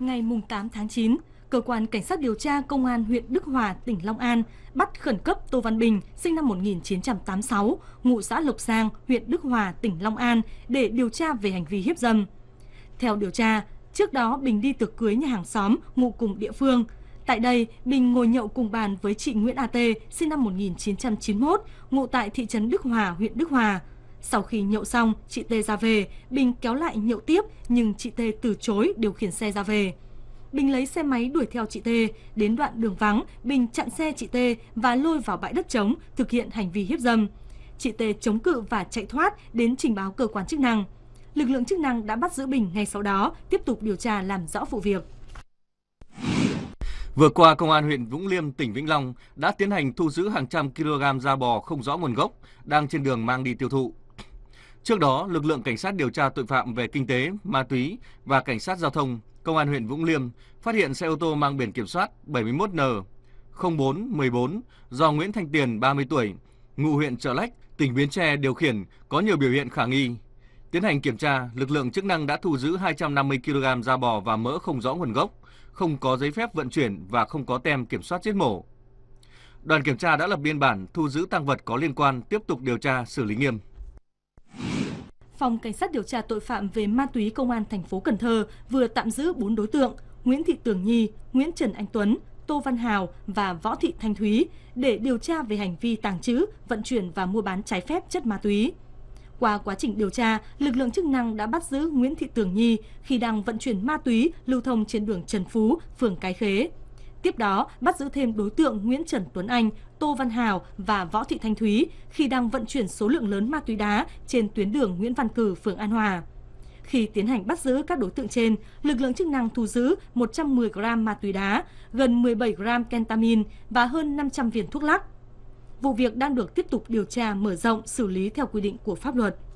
ngày 8 tháng 9, Cơ quan Cảnh sát điều tra Công an huyện Đức Hòa, tỉnh Long An bắt khẩn cấp Tô Văn Bình, sinh năm 1986, ngụ xã Lộc Giang, huyện Đức Hòa, tỉnh Long An để điều tra về hành vi hiếp dâm. Theo điều tra, trước đó Bình đi tiệc cưới nhà hàng xóm ngụ cùng địa phương. Tại đây, Bình ngồi nhậu cùng bàn với chị Nguyễn A.T, sinh năm 1991, ngụ tại thị trấn Đức Hòa, huyện Đức Hòa. Sau khi nhậu xong, chị T ra về, Bình kéo lại nhậu tiếp nhưng chị T từ chối điều khiển xe ra về. Bình lấy xe máy đuổi theo chị T, đến đoạn đường vắng, Bình chặn xe chị T và lôi vào bãi đất trống thực hiện hành vi hiếp dâm. Chị T chống cự và chạy thoát đến trình báo cơ quan chức năng. Lực lượng chức năng đã bắt giữ Bình ngay sau đó, tiếp tục điều tra làm rõ vụ việc. Vừa qua, Công an huyện Vũng Liêm, tỉnh Vĩnh Long đã tiến hành thu giữ hàng trăm kg da bò không rõ nguồn gốc đang trên đường mang đi tiêu thụ. Trước đó, lực lượng cảnh sát điều tra tội phạm về kinh tế, ma túy và cảnh sát giao thông Công an huyện Vũng Liêm phát hiện xe ô tô mang biển kiểm soát 71N 0414 do Nguyễn Thanh Tiền 30 tuổi, ngụ huyện Trợ Lách, tỉnh Bến Tre điều khiển có nhiều biểu hiện khả nghi. Tiến hành kiểm tra, lực lượng chức năng đã thu giữ 250 kg da bò và mỡ không rõ nguồn gốc, không có giấy phép vận chuyển và không có tem kiểm soát giết mổ. Đoàn kiểm tra đã lập biên bản thu giữ tăng vật có liên quan tiếp tục điều tra xử lý nghiêm. Phòng Cảnh sát điều tra tội phạm về ma túy Công an thành phố Cần Thơ vừa tạm giữ 4 đối tượng Nguyễn Thị Tường Nhi, Nguyễn Trần Anh Tuấn, Tô Văn Hào và Võ Thị Thanh Thúy để điều tra về hành vi tàng trữ, vận chuyển và mua bán trái phép chất ma túy. Qua quá trình điều tra, lực lượng chức năng đã bắt giữ Nguyễn Thị Tường Nhi khi đang vận chuyển ma túy lưu thông trên đường Trần Phú, phường Cái Khế. Tiếp đó, bắt giữ thêm đối tượng Nguyễn Trần Tuấn Anh, Tô Văn Hào và Võ Thị Thanh Thúy khi đang vận chuyển số lượng lớn ma túy đá trên tuyến đường Nguyễn Văn Cử, phường An Hòa. Khi tiến hành bắt giữ các đối tượng trên, lực lượng chức năng thu giữ 110 gram ma túy đá, gần 17 gram kentamin và hơn 500 viên thuốc lắc. Vụ việc đang được tiếp tục điều tra mở rộng xử lý theo quy định của pháp luật.